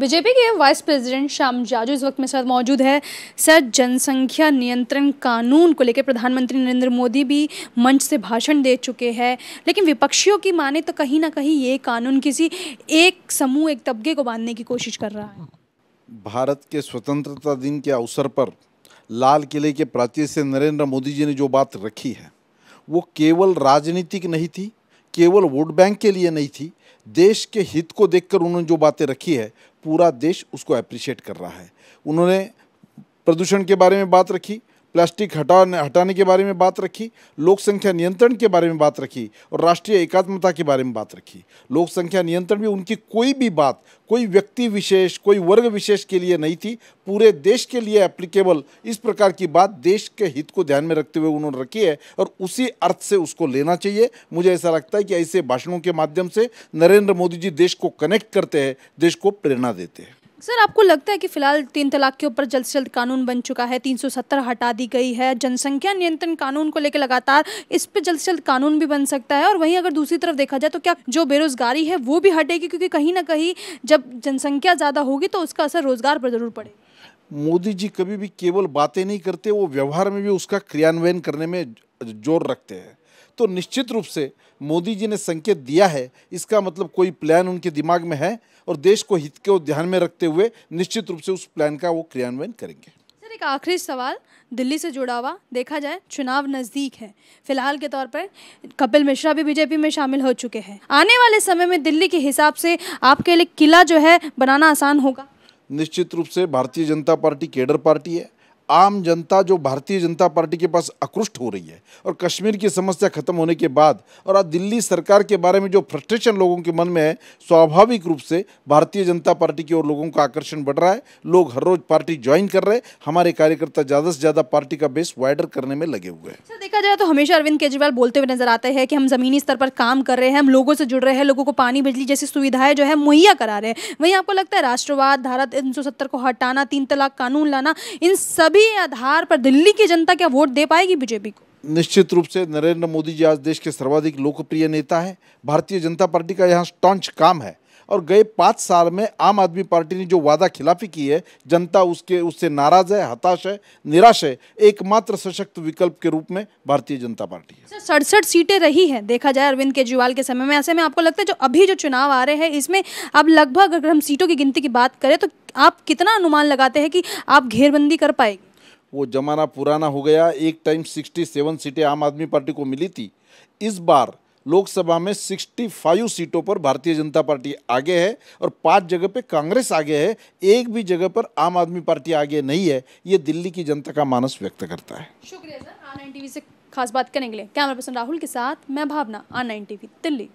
BJP के vice president Shyam Jaju इस वक्त मेरे साथ मौजूद है सर जनसंख्या नियंत्रण कानून को लेकर प्रधानमंत्री नरेंद्र मोदी भी मंच से भाषण दे चुके हैं लेकिन विपक्षियों की माने तो कहीं ना कहीं ये कानून किसी एक समूह एक तबके को बांधने की कोशिश कर रहा है भारत के स्वतंत्रता दिन के अवसर पर लाल किले के प्राचीर से नरेंद्र मोदी जी ने जो बात रखी है वो केवल राजनीतिक नहीं थी केवल वोट बैंक के लिए नहीं थी देश के हित को देखकर उन्होंने जो बातें रखी है पूरा देश उसको अप्रिशिएट कर रहा है उन्होंने प्रदूषण के बारे में बात रखी प्लास्टिक हटाने हटाने के बारे में बात रखी लोक संख्या नियंत्रण के बारे में बात रखी और राष्ट्रीय एकात्मता के बारे में बात रखी लोक संख्या नियंत्रण भी उनकी कोई भी बात कोई व्यक्ति विशेष कोई वर्ग विशेष के लिए नहीं थी पूरे देश के लिए एप्लीकेबल इस प्रकार की बात देश के हित को ध्यान में रखते हुए उन्होंने रखी है और उसी अर्थ से उसको लेना चाहिए मुझे ऐसा लगता है कि ऐसे भाषणों के माध्यम से नरेंद्र मोदी जी देश को कनेक्ट करते हैं देश को प्रेरणा देते हैं सर आपको लगता है कि फिलहाल तीन तलाक के ऊपर जल्द से जल्द कानून बन चुका है 370 हटा दी गई है जनसंख्या नियंत्रण कानून को लेकर लगातार इस पर जल्द से जल्द कानून भी बन सकता है और वहीं अगर दूसरी तरफ देखा जाए तो क्या जो बेरोजगारी है वो भी हटेगी क्योंकि कहीं ना कहीं जब जनसंख्या ज़्यादा होगी तो उसका असर रोजगार पर जरूर पड़ेगा मोदी जी कभी भी केवल बातें नहीं करते वो व्यवहार में भी उसका क्रियान्वयन करने में जोर रखते हैं तो निश्चित रूप से मोदी जी ने संकेत दिया है इसका मतलब कोई प्लान उनके दिमाग में है और देश को हित को ध्यान में रखते हुए निश्चित रूप से उस प्लान का वो क्रियान्वयन करेंगे सर एक आखिरी सवाल दिल्ली से जुड़ा हुआ देखा जाए चुनाव नज़दीक है फिलहाल के तौर पर कपिल मिश्रा भी बीजेपी में शामिल हो चुके हैं आने वाले समय में दिल्ली के हिसाब से आपके लिए किला जो है बनाना आसान होगा निश्चित रूप से भारतीय जनता पार्टी केडर पार्टी है आम जनता जो भारतीय जनता पार्टी के पास आकृष्ट हो रही है और कश्मीर की समस्या खत्म होने के बाद और आज दिल्ली सरकार के बारे में जो फ्रस्ट्रेशन लोगों के मन में है स्वाभाविक रूप से भारतीय जनता पार्टी की ओर लोगों का आकर्षण बढ़ रहा है लोग हर रोज पार्टी ज्वाइन कर रहे हैं हमारे कार्यकर्ता ज़्यादा से ज़्यादा पार्टी का बेस वाइडर करने में लगे हुए हैं अच्छा, देखा जाए तो हमेशा अरविंद केजरीवाल बोलते हुए नजर आते हैं कि हम ज़मीनी स्तर पर काम कर रहे हैं हम लोगों से जुड़ रहे हैं लोगों को पानी बिजली जैसी सुविधाएं जो है मुहैया करा रहे हैं वहीं आपको लगता है राष्ट्रवाद धारा तीन को हटाना तीन तलाक कानून लाना इन सभी सभी आधार पर दिल्ली की जनता क्या वोट दे पाएगी बीजेपी को निश्चित रूप से नरेंद्र मोदी जी आज देश के सर्वाधिक लोकप्रिय नेता है भारतीय जनता पार्टी का यहाँ स्टॉन्च काम है और गए पाँच साल में आम आदमी पार्टी ने जो वादा खिलाफी की है जनता उसके उससे नाराज है हताश है निराश है एकमात्र सशक्त विकल्प के रूप में भारतीय जनता पार्टी है सड़सठ सीटें रही हैं देखा जाए अरविंद केजरीवाल के समय में ऐसे में आपको लगता है जो अभी जो चुनाव आ रहे हैं इसमें अब लगभग अगर हम सीटों की गिनती की बात करें तो आप कितना अनुमान लगाते हैं कि आप घेरबंदी कर पाएगी वो जमाना पुराना हो गया एक टाइम 67 सीटें आम आदमी पार्टी को मिली थी इस बार लोकसभा में 65 सीटों पर भारतीय जनता पार्टी आगे है और पांच जगह पे कांग्रेस आगे है एक भी जगह पर आम आदमी पार्टी आगे नहीं है ये दिल्ली की जनता का मानस व्यक्त करता है शुक्रिया सर आर नाइन टीवी से खास बात करेंगे कैमरा पर्सन राहुल के साथ मैं Bhavna R nine TV Delhi